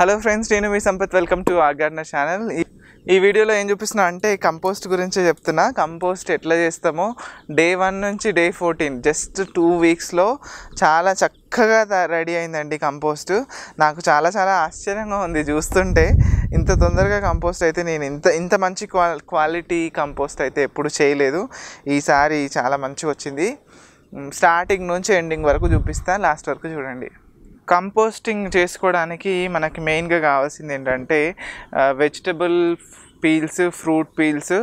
hello friends నేను మీ Sampath welcome to ఆర్గార్న ఛానల్ ఈ వీడియోలో ఏం చూపిస్తున్నా అంటే కంపోస్ట్ గురించి చెప్తున్నా కంపోస్ట్ ఎట్లా చేస్తామో డే వన్ నుంచి డే ఫోర్టీన్ జస్ట్ టూ వీక్స్లో చాలా చక్కగా రెడీ అయిందండి కంపోస్ట్ నాకు చాలా చాలా ఆశ్చర్యంగా ఉంది చూస్తుంటే ఇంత తొందరగా కంపోస్ట్ అయితే నేను ఇంత ఇంత మంచి క్వాలిటీ కంపోస్ట్ అయితే ఎప్పుడు చేయలేదు ఈసారి చాలా మంచిగా వచ్చింది స్టార్టింగ్ నుంచి ఎండింగ్ వరకు చూపిస్తా లాస్ట్ వరకు చూడండి కంపోస్టింగ్ చేసుకోవడానికి మనకి మెయిన్గా కావాల్సింది ఏంటంటే వెజిటబుల్ పీల్స్ ఫ్రూట్ పీల్స్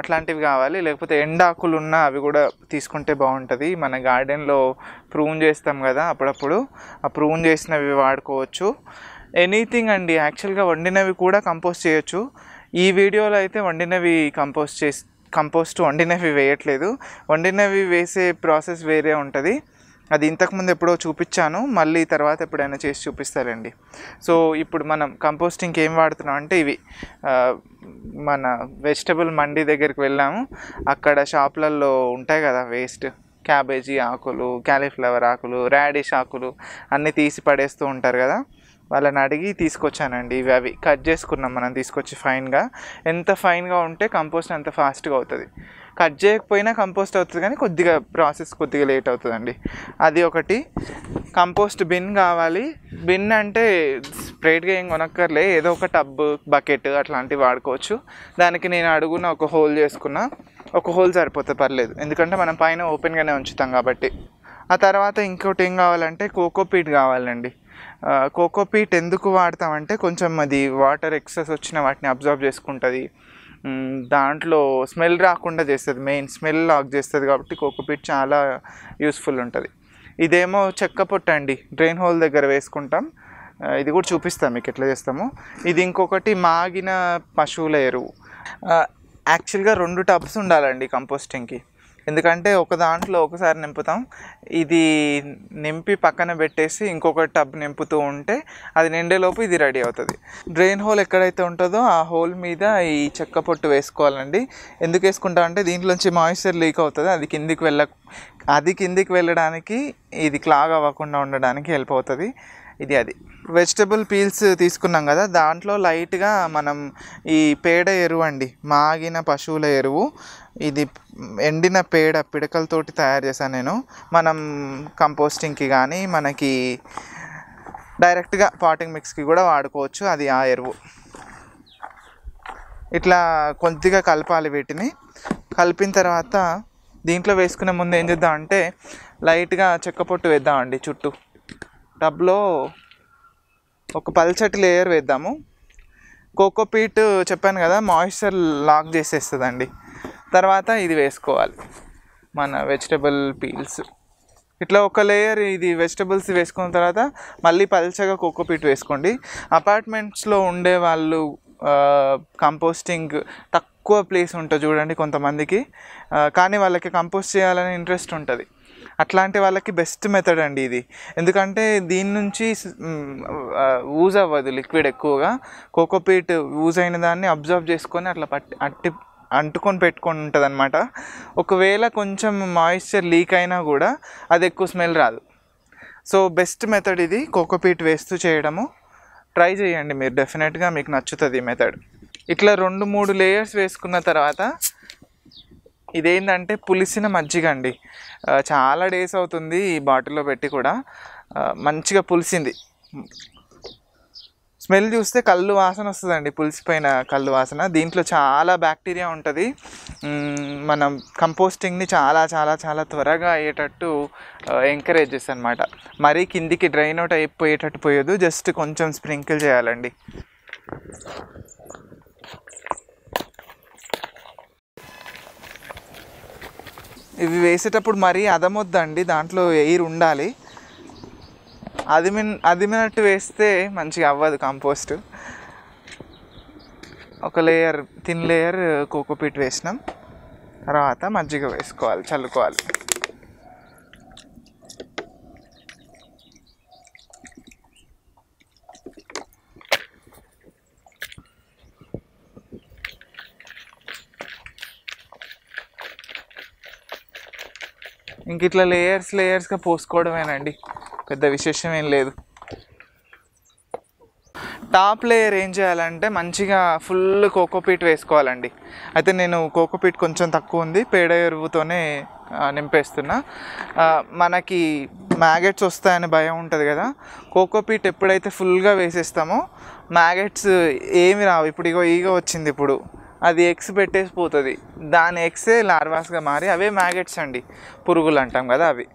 అట్లాంటివి కావాలి లేకపోతే ఎండాకులు ఉన్న అవి కూడా తీసుకుంటే బాగుంటుంది మన గార్డెన్లో ప్రూన్ చేస్తాం కదా అప్పుడప్పుడు ఆ ప్రూన్ చేసినవి వాడుకోవచ్చు ఎనీథింగ్ అండి యాక్చువల్గా వండినవి కూడా కంపోస్ట్ చేయొచ్చు ఈ వీడియోలో అయితే వండినవి కంపోస్ట్ చేసి కంపోస్ట్ వండినవి వేయట్లేదు వండినవి వేసే ప్రాసెస్ వేరే ఉంటుంది అది ఇంతకుముందు ఎప్పుడో చూపించాను మళ్ళీ తర్వాత ఎప్పుడైనా చేసి చూపిస్తారండి సో ఇప్పుడు మనం కంపోస్టింగ్కి ఏం వాడుతున్నాం అంటే ఇవి మన వెజిటబుల్ మండీ దగ్గరికి వెళ్ళాము అక్కడ షాపులలో ఉంటాయి కదా వేస్ట్ క్యాబేజీ ఆకులు క్యాలీఫ్లవర్ ఆకులు రాడిష్ ఆకులు అన్నీ తీసి పడేస్తూ ఉంటారు కదా వాళ్ళని అడిగి తీసుకొచ్చానండి ఇవి అవి కట్ చేసుకున్నాం మనం తీసుకొచ్చి ఫైన్గా ఎంత ఫైన్గా ఉంటే కంపోస్ట్ అంత ఫాస్ట్గా అవుతుంది కట్ చేయకపోయినా కంపోస్ట్ అవుతుంది కానీ కొద్దిగా ప్రాసెస్ కొద్దిగా లేట్ అవుతుందండి అది ఒకటి కంపోస్ట్ బిన్ కావాలి బిన్ అంటే స్ప్రేట్గా ఏం కొనక్కర్లే ఏదో ఒక టబ్ బకెట్ అట్లాంటివి వాడుకోవచ్చు దానికి నేను అడుగున ఒక హోల్ చేసుకున్న ఒక హోల్ సరిపోతే పర్లేదు ఎందుకంటే మనం పైన ఓపెన్గానే ఉంచుతాం కాబట్టి ఆ తర్వాత ఇంకోటి ఏం కావాలంటే కోకోపీట్ కావాలండి కోకోపీట్ ఎందుకు వాడతామంటే కొంచెం అది వాటర్ ఎక్సెస్ వచ్చిన వాటిని అబ్జర్వ్ చేసుకుంటుంది దాంట్లో స్మెల్ రాకుండా చేస్తుంది మెయిన్ స్మెల్ లాక్ చేస్తుంది కాబట్టి కోకోపీట్ చాలా యూస్ఫుల్ ఉంటుంది ఇదేమో చెక్క పొట్ట అండి డ్రైన్ హోల్ దగ్గర వేసుకుంటాం ఇది కూడా చూపిస్తాం మీకు ఎట్లా చేస్తాము ఇది ఇంకొకటి మాగిన పశువుల ఎరువు యాక్చువల్గా రెండు టబ్స్ ఉండాలండి కంపోస్టింగ్కి ఎందుకంటే ఒక దాంట్లో ఒకసారి నింపుతాం ఇది నింపి పక్కన పెట్టేసి ఇంకొక టబ్ నింపుతూ ఉంటే అది నిండేలోపు ఇది రెడీ అవుతుంది డ్రెయిన్ హోల్ ఎక్కడైతే ఉంటుందో ఆ హోల్ మీద ఈ చెక్క పొట్టు వేసుకోవాలండి ఎందుకు వేసుకుంటాం అంటే దీంట్లోంచి మాయిశ్చర్ లీక్ అవుతుంది అది కిందికి వెళ్ళ అది కిందికి వెళ్ళడానికి ఇది క్లాగ్ అవ్వకుండా ఉండడానికి హెల్ప్ అవుతుంది ఇది అది వెజిటబుల్ పీల్స్ తీసుకున్నాం కదా దాంట్లో లైట్గా మనం ఈ పేడ ఎరువు అండి మాగిన పశువుల ఎరువు ఇది ఎండిన పేడ పిడకలతోటి తయారు చేశాను నేను మనం కంపోస్టింగ్కి కానీ మనకి డైరెక్ట్గా పాటింగ్ మిక్స్కి కూడా వాడుకోవచ్చు అది ఆ ఎరువు ఇట్లా కొద్దిగా కలపాలి వీటిని కలిపిన తర్వాత దీంట్లో వేసుకునే ముందు ఏం చేద్దాం అంటే లైట్గా చెక్క పొట్టు వేద్దామండి చుట్టూ టబ్లో ఒక పల్చటి లేయర్ వేద్దాము కోకోపీట్ చెప్పాను కదా మాయిశ్చర్ లాక్ చేసేస్తుందండి తర్వాత ఇది వేసుకోవాలి మన వెజిటబుల్ పీల్స్ ఇట్లా ఒక లేయర్ ఇది వెజిటబుల్స్ వేసుకున్న తర్వాత మళ్ళీ పల్చగా కోకోపీట్ వేసుకోండి అపార్ట్మెంట్స్లో ఉండే వాళ్ళు కంపోస్టింగ్ తక్కువ ప్లేస్ ఉంటుంది చూడండి కొంతమందికి కానీ వాళ్ళకి కంపోస్ట్ చేయాలని ఇంట్రెస్ట్ ఉంటుంది అట్లాంటి వాళ్ళకి బెస్ట్ మెథడ్ అండి ఇది ఎందుకంటే దీని నుంచి యూజ్ అవ్వదు లిక్విడ్ ఎక్కువగా కోకోపీట్ యూజ్ అయిన దాన్ని అబ్జర్వ్ చేసుకొని అట్లా పట్టి అట్టి అంటుకొని పెట్టుకొని ఉంటుంది అనమాట ఒకవేళ కొంచెం మాయిశ్చర్ లీక్ అయినా కూడా అది ఎక్కువ స్మెల్ రాదు సో బెస్ట్ మెథడ్ ఇది కోకోపీట్ వేస్తూ చేయడము ట్రై చేయండి మీరు డెఫినెట్గా మీకు నచ్చుతుంది ఈ మెథడ్ ఇట్లా రెండు మూడు లేయర్స్ వేసుకున్న తర్వాత ఇదేంటంటే పులిసిన మజ్జిగ అండి చాలా డేస్ అవుతుంది ఈ బాటిల్లో పెట్టి కూడా మంచిగా పులిసింది స్మెల్ చూస్తే కళ్ళు వాసన వస్తుందండి పులిసిపోయిన కళ్ళు వాసన దీంట్లో చాలా బ్యాక్టీరియా ఉంటుంది మనం కంపోస్టింగ్ని చాలా చాలా చాలా త్వరగా అయ్యేటట్టు ఎంకరేజ్ చేస్తాను అనమాట మరీ కిందికి డ్రైన్ అవుట్ అయిపోయేటట్టు పోయదు జస్ట్ కొంచెం స్ప్రింకిల్ చేయాలండి ఇవి వేసేటప్పుడు మరీ అదమొద్దండి దాంట్లో ఎయిర్ ఉండాలి అదిమిన్ అదిమినట్టు వేస్తే మంచిగా అవ్వదు కంపోస్ట్ ఒక లేయర్ థిన్ లేయర్ కోకోపీట్ వేసినాం తర్వాత మజ్జిగ వేసుకోవాలి చల్లుకోవాలి ఇంక ఇట్లా లేయర్స్ లేయర్స్గా పోసుకోవడమేనండి పెద్ద విశేషం ఏం లేదు టాప్ లేయర్ ఏం చేయాలంటే మంచిగా ఫుల్ కోకోపీట్ వేసుకోవాలండి అయితే నేను కోకోపీట్ కొంచెం తక్కువ ఉంది పేడ ఎరువుతోనే నింపేస్తున్నా మనకి మ్యాగెట్స్ వస్తాయని భయం ఉంటుంది కదా కోకోపీట్ ఎప్పుడైతే ఫుల్గా వేసేస్తామో మ్యాగెట్స్ ఏమి రావు ఇప్పుడు ఇగో ఈగో వచ్చింది ఇప్పుడు అది ఎగ్స్ పెట్టేసి పోతుంది దాని ఎగ్సే లార్వాస్గా మారి అవే మ్యాగెట్స్ అండి పురుగులు అంటాం కదా అవి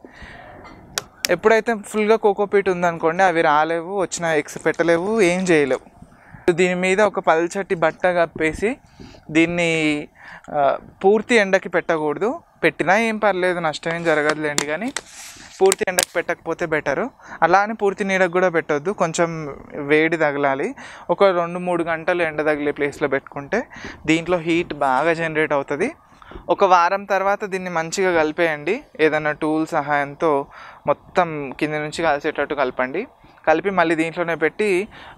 ఎప్పుడైతే ఫుల్గా కోకోపీట్ ఉందనుకోండి అవి రాలేవు వచ్చిన ఎగ్స్ పెట్టలేవు ఏం చేయలేవు దీని మీద ఒక పల్చటి బట్ట కప్పేసి దీన్ని పూర్తి ఎండకి పెట్టకూడదు పెట్టినా ఏం పర్లేదు నష్టం ఏం జరగదులేండి కానీ పూర్తి ఎండకు పెట్టకపోతే బెటరు అలా అని పూర్తి నీడకు కూడా పెట్టొద్దు కొంచెం వేడి తగలాలి ఒక రెండు మూడు గంటలు ఎండ తగిలే ప్లేస్లో పెట్టుకుంటే దీంట్లో హీట్ బాగా జనరేట్ అవుతుంది ఒక వారం తర్వాత దీన్ని మంచిగా కలిపేయండి ఏదైనా టూల్ సహాయంతో మొత్తం కింద నుంచి కలిసేటట్టు కలపండి కలిపి మళ్ళీ దీంట్లోనే పెట్టి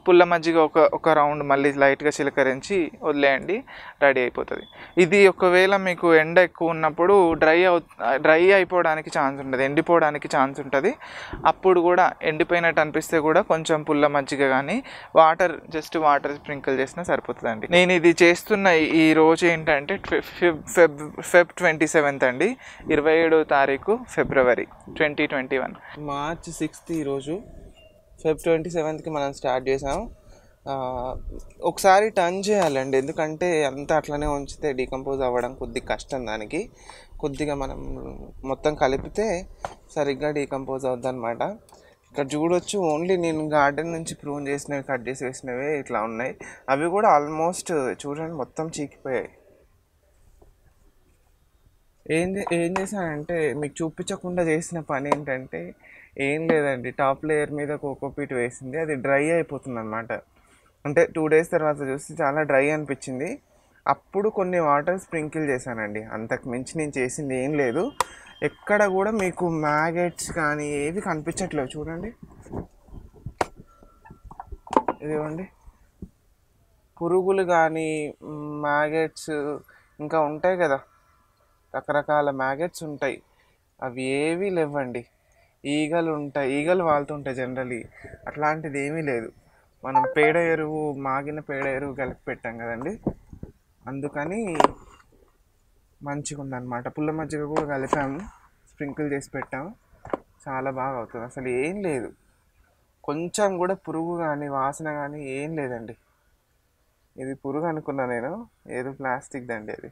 పుల్ల మజ్జిగ ఒక ఒక రౌండ్ మళ్ళీ లైట్గా చిలకరించి వదిలేయండి రెడీ అయిపోతుంది ఇది ఒకవేళ మీకు ఎండ ఎక్కువ ఉన్నప్పుడు డ్రై అవు డ్రై అయిపోవడానికి ఛాన్స్ ఉంటుంది ఎండిపోవడానికి ఛాన్స్ ఉంటుంది అప్పుడు కూడా ఎండిపోయినట్టు అనిపిస్తే కూడా కొంచెం పుల్ల మజ్జిగ కానీ వాటర్ జస్ట్ వాటర్ స్ప్రింకిల్ చేసినా సరిపోతుందండి నేను ఇది చేస్తున్న ఈ రోజు ఏంటంటే ఫిబ్ ఫెబ్ ట్వంటీ సెవెంత్ అండి ఇరవై ఏడో తారీఖు ఫిబ్రవరి twenty twenty one March sixth ఈరోజు ఫెబ్ ట్వంటీ సెవెంత్కి మనం స్టార్ట్ చేసాం ఒకసారి టర్న్ చేయాలండి ఎందుకంటే అంత అట్లనే ఉంచితే డీకంపోజ్ అవ్వడం కొద్దిగా కష్టం దానికి కొద్దిగా మనం మొత్తం కలిపితే సరిగ్గా డీకంపోజ్ అనమాట ఇక్కడ చూడొచ్చు ఓన్లీ నేను గార్డెన్ నుంచి ప్రూన్ చేసినవి కట్ చేసి వేసినవి ఇట్లా ఉన్నాయి అవి కూడా ఆల్మోస్ట్ చూడండి మొత్తం చీకిపోయాయి ఏం ఏం చేశానంటే మీకు చూపించకుండా చేసిన పని ఏంటంటే ఏం లేదండి టాప్ లేయర్ మీద కోకోపీట్ వేసింది అది డ్రై అయిపోతుంది అనమాట అంటే టూ డేస్ తర్వాత చూస్తే చాలా డ్రై అనిపించింది అప్పుడు కొన్ని వాటర్ స్ప్రింకిల్ చేశానండి అంతకు మించి నేను చేసింది ఏం లేదు ఎక్కడ కూడా మీకు మ్యాగెట్స్ కానీ ఏవి కనిపించట్లేవు చూడండి ఇదివ్వండి పురుగులు కానీ మ్యాగెట్స్ ఇంకా ఉంటాయి కదా రకరకాల మ్యాగెట్స్ ఉంటాయి అవి ఏవీ లేవండి ఈగలు ఉంటాయి ఈగలు వాళ్తుంటాయి జనరలీ అట్లాంటిది ఏమీ లేదు మనం పేడ ఎరువు మాగిన పేడ ఎరువు కలిపి పెట్టాం కదండి అందుకని మంచిగా ఉందన్నమాట పుల్ల మజ్జిగ కూడా కలిపాము స్ప్రింకిల్ చేసి పెట్టాము చాలా బాగా అవుతుంది అసలు ఏం లేదు కొంచెం కూడా పురుగు కానీ వాసన కానీ ఏం లేదండి ఇది పురుగు అనుకున్నా నేను ఏదో ప్లాస్టిక్ దండి అది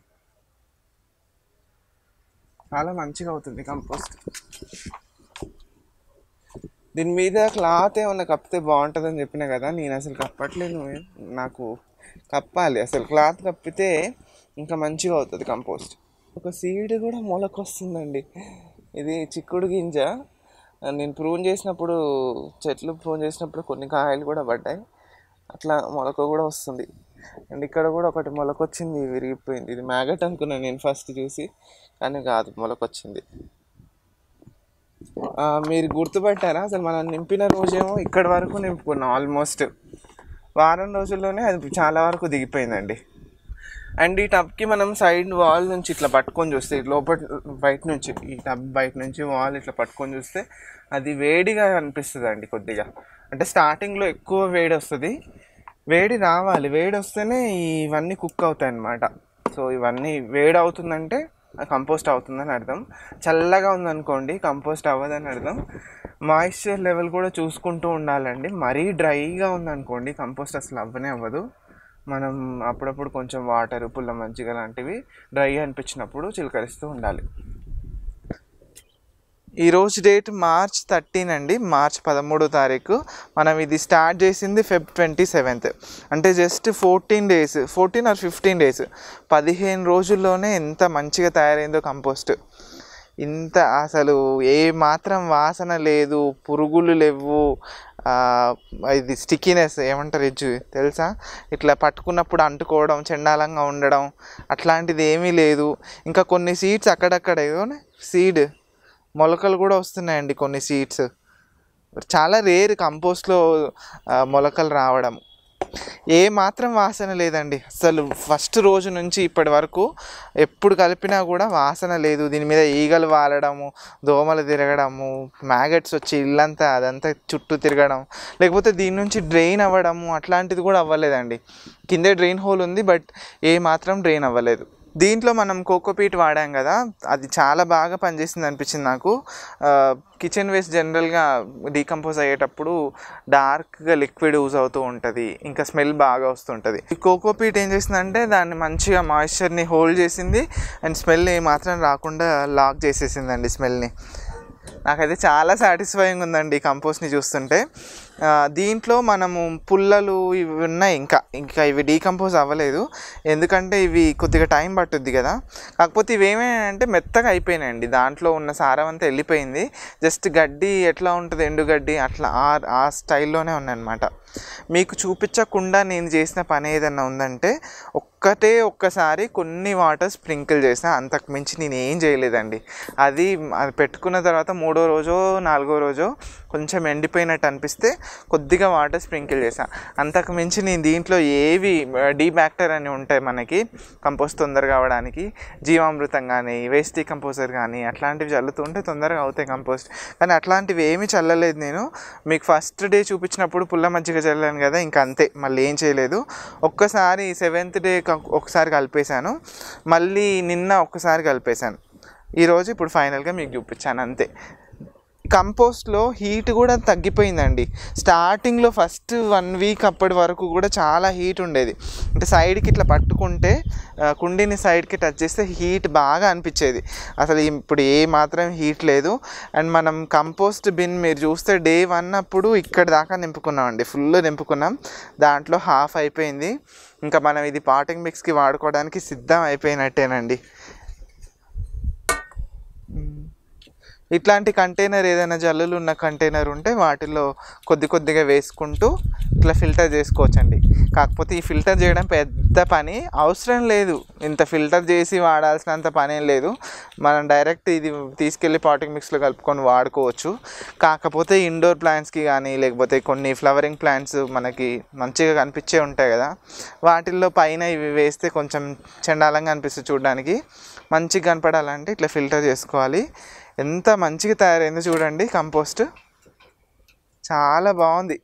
చాలా మంచిగా అవుతుంది కంపోస్ట్ దీని మీద క్లాత్ ఏమన్నా కప్పితే బాగుంటుందని చెప్పిన కదా నేను అసలు కప్పట్లేను నాకు కప్పాలి అసలు క్లాత్ కప్పితే ఇంకా మంచిగా అవుతుంది కంపోస్ట్ ఒక సీడ్ కూడా వస్తుందండి ఇది చిక్కుడు గింజ నేను ప్రూన్ చేసినప్పుడు చెట్లు ప్రూన్ చేసినప్పుడు కొన్ని కాయలు కూడా పడ్డాయి అట్లా మొలక కూడా వస్తుంది అండ్ ఇక్కడ కూడా ఒకటి మొలకొచ్చింది విరిగిపోయింది ఇది మ్యాగట్ అనుకున్నాను నేను ఫస్ట్ చూసి కానీ కాదు మొలకొచ్చింది మీరు గుర్తుపెట్టారా అసలు మనం నింపిన రోజేమో ఇక్కడి వరకు నింపుకున్నాం ఆల్మోస్ట్ వారం రోజుల్లోనే అది చాలా వరకు దిగిపోయిందండి అండ్ ఈ టబ్కి మనం సైడ్ వాల్ నుంచి ఇట్లా పట్టుకొని చూస్తే లోపల బయట నుంచి ఈ టబ్ బయట నుంచి వాల్ ఇట్లా పట్టుకొని చూస్తే అది వేడిగా అనిపిస్తుంది అండి కొద్దిగా అంటే స్టార్టింగ్లో ఎక్కువ వేడి వస్తుంది వేడి రావాలి వేడి వస్తేనే ఇవన్నీ కుక్ అవుతాయి అన్నమాట సో ఇవన్నీ వేడి అవుతుందంటే కంపోస్ట్ అవుతుందని అర్థం చల్లగా ఉందనుకోండి కంపోస్ట్ అవ్వదని అర్థం మాయిశ్చర్ లెవెల్ కూడా చూసుకుంటూ ఉండాలండి మరీ డ్రైగా ఉందనుకోండి కంపోస్ట్ అసలు అవ్వనే అవ్వదు మనం అప్పుడప్పుడు కొంచెం వాటర్ పుల్ల మంచిగా లాంటివి డ్రై అనిపించినప్పుడు చిలకరిస్తూ ఉండాలి ఈరోజు డేట్ మార్చ్ థర్టీన్ అండి మార్చ్ పదమూడో తారీఖు మనం ఇది స్టార్ట్ చేసింది ఫెబ్ ట్వంటీ సెవెంత్ అంటే just fourteen days fourteen or fifteen days పదిహేను రోజుల్లోనే ఎంత మంచిగా తయారైందో కంపోస్ట్ ఇంత అసలు ఏ మాత్రం వాసన లేదు పురుగులు లేవు ఇది స్టికినెస్ ఏమంటారు ఇజ్జు తెలుసా ఇట్లా పట్టుకున్నప్పుడు అంటుకోవడం చెండాలంగా ఉండడం అట్లాంటిది ఏమీ లేదు ఇంకా కొన్ని సీడ్స్ అక్కడక్కడ ఏదో సీడ్ మొలకలు కూడా వస్తున్నాయండి కొన్ని సీడ్స్ చాలా రేర్ కంపోస్ట్లో మొలకలు రావడం ఏ మాత్రం వాసన లేదండి అసలు ఫస్ట్ రోజు నుంచి ఇప్పటి వరకు ఎప్పుడు కలిపినా కూడా వాసన లేదు దీని మీద ఈగలు వాలడము దోమలు తిరగడము మ్యాగట్స్ వచ్చి ఇల్లంతా అదంతా చుట్టూ తిరగడం లేకపోతే దీని నుంచి డ్రెయిన్ అవ్వడము అట్లాంటిది కూడా అవ్వలేదండి కిందే డ్రెయిన్ హోల్ ఉంది బట్ ఏ మాత్రం డ్రెయిన్ అవ్వలేదు దీంట్లో మనం కోకోపీట్ వాడాం కదా అది చాలా బాగా పనిచేసింది అనిపించింది నాకు కిచెన్ వేస్ట్ జనరల్గా డీకంపోజ్ అయ్యేటప్పుడు డార్క్గా లిక్విడ్ యూజ్ అవుతూ ఉంటుంది ఇంకా స్మెల్ బాగా వస్తుంటుంది ఈ కోకోపీట్ ఏం చేసిందంటే దాన్ని మంచిగా మాయిశ్చర్ని హోల్డ్ చేసింది అండ్ స్మెల్ మాత్రం రాకుండా లాక్ చేసేసిందండి స్మెల్ని నాకైతే చాలా సాటిస్ఫైయింగ్ ఉందండి ఈ కంపోస్ట్ని చూస్తుంటే దీంట్లో మనము పుల్లలు ఇవి ఉన్నాయి ఇంకా ఇంకా ఇవి డీకంపోజ్ అవ్వలేదు ఎందుకంటే ఇవి కొద్దిగా టైం పట్టుద్ది కదా కాకపోతే ఇవి ఏమైనాయంటే మెత్తగా అయిపోయినాయండి దాంట్లో ఉన్న సారం అంతా వెళ్ళిపోయింది జస్ట్ గడ్డి ఎట్లా ఉంటుంది ఎండుగడ్డి అట్లా ఆ ఆ స్టైల్లోనే ఉన్నాయన్నమాట మీకు చూపించకుండా నేను చేసిన పని ఏదన్నా ఉందంటే ఒక్కటే ఒక్కసారి కొన్ని వాటర్ స్ప్రింకిల్ చేసిన అంతకు మించి నేను ఏం చేయలేదండి అది అది పెట్టుకున్న తర్వాత మూడో రోజో నాలుగో రోజో కొంచెం ఎండిపోయినట్టు అనిపిస్తే కొద్దిగా వాటర్ స్ప్రింకిల్ చేసా అంతకు మించి నేను దీంట్లో ఏవి డీ బ్యాక్టర్ అని ఉంటాయి మనకి కంపోస్ట్ తొందరగా అవడానికి జీవామృతం కానీ వేస్టీ కంపోజర్ కానీ అట్లాంటివి చల్లుతుంటే తొందరగా అవుతాయి కంపోస్ట్ కానీ అట్లాంటివి ఏమీ చల్లలేదు నేను మీకు ఫస్ట్ డే చూపించినప్పుడు పుల్ల మజ్జిగ చల్లాను కదా ఇంకా అంతే మళ్ళీ ఏం చేయలేదు ఒక్కసారి సెవెంత్ డే ఒకసారి కలిపేశాను మళ్ళీ నిన్న ఒకసారి కలిపేశాను ఈరోజు ఇప్పుడు ఫైనల్గా మీకు చూపించాను అంతే కంపోస్ట్లో హీట్ కూడా తగ్గిపోయిందండి స్టార్టింగ్లో ఫస్ట్ వన్ వీక్ అప్పటి వరకు కూడా చాలా హీట్ ఉండేది అంటే సైడ్కి ఇట్లా పట్టుకుంటే కుండీని సైడ్కి టచ్ చేస్తే హీట్ బాగా అనిపించేది అసలు ఇప్పుడు ఏ మాత్రం హీట్ లేదు అండ్ మనం కంపోస్ట్ బిన్ మీరు చూస్తే డే వన్ అప్పుడు ఇక్కడ దాకా నింపుకున్నామండి ఫుల్ నింపుకున్నాం దాంట్లో హాఫ్ అయిపోయింది ఇంకా మనం ఇది పాటింగ్ మిక్స్కి వాడుకోవడానికి సిద్ధం అయిపోయినట్టేనండి ఇట్లాంటి కంటైనర్ ఏదైనా జల్లులు ఉన్న కంటైనర్ ఉంటే వాటిలో కొద్ది కొద్దిగా వేసుకుంటూ ఇట్లా ఫిల్టర్ చేసుకోవచ్చండి కాకపోతే ఈ ఫిల్టర్ చేయడం పెద్ద పని అవసరం లేదు ఇంత ఫిల్టర్ చేసి వాడాల్సినంత పని ఏం లేదు మనం డైరెక్ట్ ఇది తీసుకెళ్ళి పాటింగ్ మిక్స్లో కలుపుకొని వాడుకోవచ్చు కాకపోతే ఇండోర్ ప్లాంట్స్కి కానీ లేకపోతే కొన్ని ఫ్లవరింగ్ ప్లాంట్స్ మనకి మంచిగా కనిపించే ఉంటాయి కదా వాటిల్లో పైన ఇవి వేస్తే కొంచెం చండాలంగా అనిపిస్తుంది చూడడానికి మంచిగా కనపడాలంటే ఇట్లా ఫిల్టర్ చేసుకోవాలి ఎంత మంచిగా తయారైందో చూడండి కంపోస్ట్ చాలా బాగుంది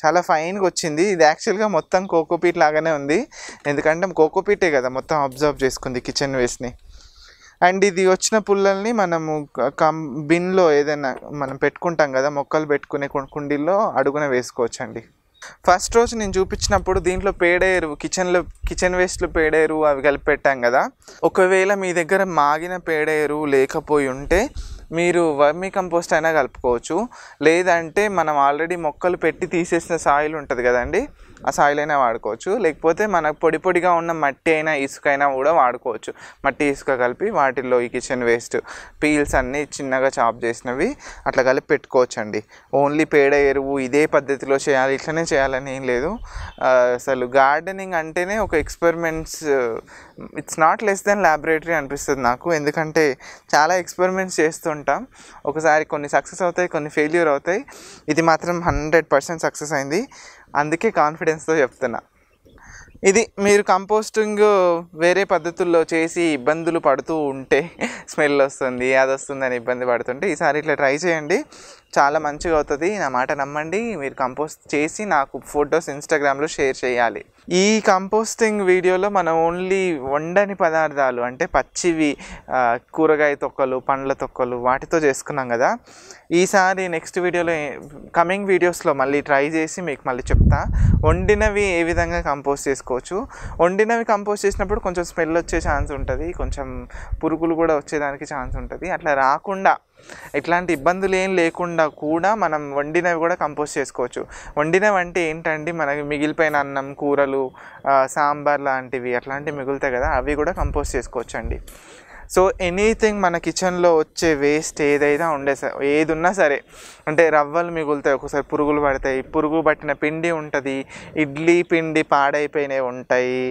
చాలా ఫైన్గా వచ్చింది ఇది యాక్చువల్గా మొత్తం కోకోపీట్ లాగానే ఉంది ఎందుకంటే కోకోపీటే కదా మొత్తం అబ్జర్వ్ చేసుకుంది కిచెన్ వేస్ట్ని అండ్ ఇది వచ్చిన పుల్లల్ని మనము కం బిన్లో ఏదైనా మనం పెట్టుకుంటాం కదా మొక్కలు పెట్టుకునే కుండీల్లో అడుగున వేసుకోవచ్చండి ఫస్ట్ రోజు నేను చూపించినప్పుడు దీంట్లో పేడేరు కిచెన్లో కిచెన్ వేస్ట్లు పేడేరు అవి కలిపి పెట్టాం కదా ఒకవేళ మీ దగ్గర మాగిన పేడేరు లేకపోయి ఉంటే మీరు వర్మీ కంపోస్ట్ అయినా కలుపుకోవచ్చు లేదంటే మనం ఆల్రెడీ మొక్కలు పెట్టి తీసేసిన సాయిల్ ఉంటుంది కదండి ఆ సాయిల్ అయినా వాడుకోవచ్చు లేకపోతే మనకు పొడి పొడిగా ఉన్న మట్టి అయినా ఇసుక అయినా కూడా వాడుకోవచ్చు మట్టి ఇసుక కలిపి వాటిల్లో ఈ కిచెన్ వేస్ట్ పీల్స్ అన్నీ చిన్నగా చాప్ చేసినవి అట్లా కలిపి పెట్టుకోవచ్చండి ఓన్లీ పేడ ఎరువు ఇదే పద్ధతిలో చేయాలి ఇట్లనే చేయాలని ఏం లేదు అసలు గార్డెనింగ్ అంటేనే ఒక experiments it's not less than laboratory అనిపిస్తుంది నాకు ఎందుకంటే చాలా ఎక్స్పెరిమెంట్స్ చేస్తుంటాం ఒకసారి కొన్ని సక్సెస్ అవుతాయి కొన్ని ఫెయిల్యూర్ అవుతాయి ఇది మాత్రం హండ్రెడ్ పర్సెంట్ సక్సెస్ అయింది అందుకే కాన్ఫిడెన్స్తో చెప్తున్నా ఇది మీరు కంపోస్టింగ్ వేరే పద్ధతుల్లో చేసి ఇబ్బందులు పడుతూ ఉంటే స్మెల్ వస్తుంది అది వస్తుందని ఇబ్బంది పడుతుంటే ఈసారి ఇట్లా ట్రై చేయండి చాలా మంచిగా అవుతుంది నా మాట నమ్మండి మీరు కంపోస్ట్ చేసి నాకు ఫొటోస్ ఇన్స్టాగ్రామ్లో షేర్ చేయాలి ఈ కంపోస్టింగ్ వీడియోలో మనం ఓన్లీ వండని పదార్థాలు అంటే పచ్చివి కూరగాయ తొక్కలు పండ్ల తొక్కలు వాటితో చేసుకున్నాం కదా ఈసారి నెక్స్ట్ వీడియోలో కమింగ్ వీడియోస్లో మళ్ళీ ట్రై చేసి మీకు మళ్ళీ చెప్తా వండినవి ఏ విధంగా కంపోజ్ చేసుకోవచ్చు వండినవి కంపోజ్ చేసినప్పుడు కొంచెం స్మెల్ వచ్చే ఛాన్స్ ఉంటుంది కొంచెం పురుగులు కూడా వచ్చేదానికి ఛాన్స్ ఉంటుంది అట్లా రాకుండా ఇట్లాంటి ఇబ్బందులు ఏం లేకుండా కూడా మనం వండినవి కూడా కంపోజ్ చేసుకోవచ్చు వండినవి అంటే ఏంటండి మనకి మిగిలిపోయిన అన్నం కూరలు సాంబార్ లాంటివి అట్లాంటివి మిగులుతాయి కదా అవి కూడా కంపోజ్ చేసుకోవచ్చు అండి సో ఎనీథింగ్ మన కిచెన్లో వచ్చే వేస్ట్ ఏదైనా ఉండే ఏది ఉన్నా సరే అంటే రవ్వలు మిగులుతాయి ఒకసారి పురుగులు పడతాయి పురుగు పట్టిన పిండి ఉంటుంది ఇడ్లీ పిండి పాడైపోయినవి ఉంటాయి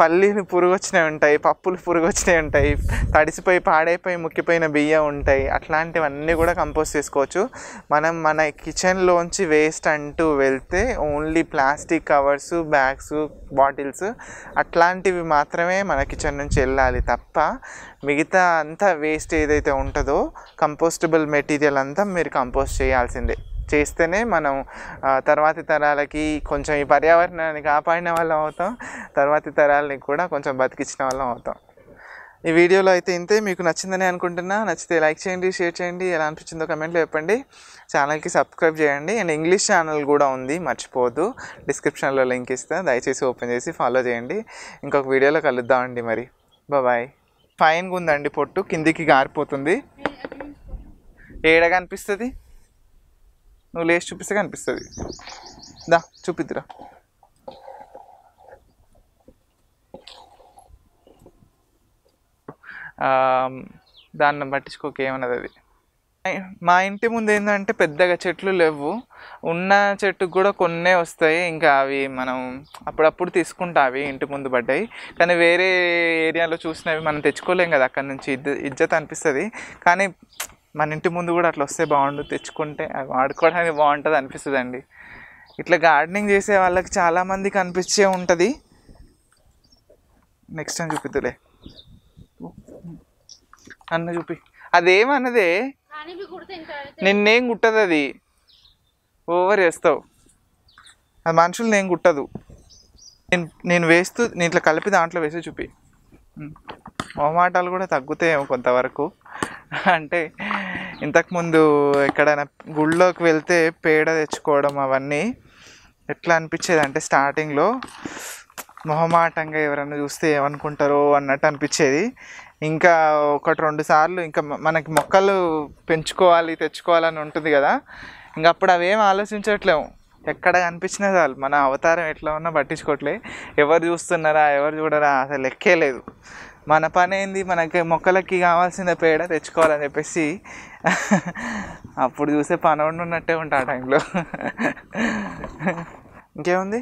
పల్లీలు పురుగు వచ్చినవి ఉంటాయి పప్పులు పురుగు వచ్చినాయి ఉంటాయి తడిసిపోయి పాడైపోయి ముక్కిపోయిన బియ్యం ఉంటాయి అట్లాంటివన్నీ కూడా కంపోజ్ చేసుకోవచ్చు మనం మన కిచెన్లోంచి వేస్ట్ అంటూ వెళ్తే only plastic covers bags bottles అట్లాంటివి మాత్రమే మన కిచెన్ నుంచి వెళ్ళాలి తప్ప మిగతా అంతా వేస్ట్ ఏదైతే ఉంటుందో కంపోస్టబుల్ మెటీరియల్ అంతా మీరు కంపోస్ట్ చేయాల్సిందే చేస్తేనే మనం తర్వాతి తరాలకి కొంచెం ఈ పర్యావరణాన్ని కాపాడిన వాళ్ళం అవుతాం తర్వాతి తరాలని కూడా కొంచెం బతికించిన వాళ్ళం అవుతాం ఈ వీడియోలో అయితే ఇంతే మీకు నచ్చిందని అనుకుంటున్నా నచ్చితే లైక్ చేయండి షేర్ చేయండి ఎలా అనిపించిందో కమెంట్లో చెప్పండి ఛానల్కి సబ్స్క్రైబ్ చేయండి అండ్ ఇంగ్లీష్ ఛానల్ కూడా ఉంది మర్చిపోదు డిస్క్రిప్షన్లో లింక్ ఇస్తా దయచేసి ఓపెన్ చేసి ఫాలో చేయండి ఇంకొక వీడియోలో కలుద్దామండి మరి బాబాయ్ ఫైన్గా ఉందండి పొట్టు కిందికి గారిపోతుంది ఏడ కనిపిస్తుంది నువ్వు లేచి చూపిస్తే కనిపిస్తుంది దా చూపిద్దిరా దాన్ని పట్టించుకోక ఏమన్నది అది మా ఇంటి ముందు ఏంటంటే పెద్దగా చెట్లు లేవు ఉన్న చెట్టు కూడా కొన్నే వస్తాయి ఇంకా అవి మనం అప్పుడప్పుడు తీసుకుంటా అవి ఇంటి ముందు పడ్డాయి కానీ వేరే ఏరియాలో చూసినవి మనం తెచ్చుకోలేం కదా అక్కడ నుంచి ఇజ్జ ఇజ్జత్ అనిపిస్తుంది కానీ మన ఇంటి ముందు కూడా అట్లా వస్తే బాగుండు తెచ్చుకుంటే అవి వాడుకోవడానికి బాగుంటుంది అనిపిస్తుంది అండి ఇట్లా గార్డెనింగ్ చేసే వాళ్ళకి చాలామందికి అనిపించే ఉంటుంది నెక్స్ట్ టైం చూపిద్దులే అన్న చూపి అదేమన్నదే నిన్నేం కుట్టదు అది ఓవర్ చేస్తావు అది మనుషులు నేను కుట్టదు నేను నేను వేస్తూ నేను ఇట్లా కలిపి దాంట్లో వేసి చూపి మొహమాటాలు కూడా తగ్గుతాయేమో కొంతవరకు అంటే ఇంతకుముందు ఎక్కడైనా గుళ్ళోకి వెళ్తే పేడ తెచ్చుకోవడం అవన్నీ ఎట్లా అనిపించేది అంటే స్టార్టింగ్లో మొహమాటంగా ఎవరైనా చూస్తే ఏమనుకుంటారో అన్నట్టు అనిపించేది ఇంకా ఒకటి రెండు సార్లు ఇంకా మనకి మొక్కలు పెంచుకోవాలి తెచ్చుకోవాలని ఉంటుంది కదా ఇంకా అప్పుడు అవేం ఆలోచించట్లేము ఎక్కడ కనిపించినా చాలు మన అవతారం ఎట్లా ఉన్నా పట్టించుకోవట్లే ఎవరు చూస్తున్నారా ఎవరు చూడరా అసలు లెక్కే లేదు మన పని ఏంది మనకి మొక్కలకి కావాల్సిన పేడ తెచ్చుకోవాలని చెప్పేసి అప్పుడు చూసే పనోడు ఉన్నట్టే ఉంటా ఆ టైంలో ఇంకేముంది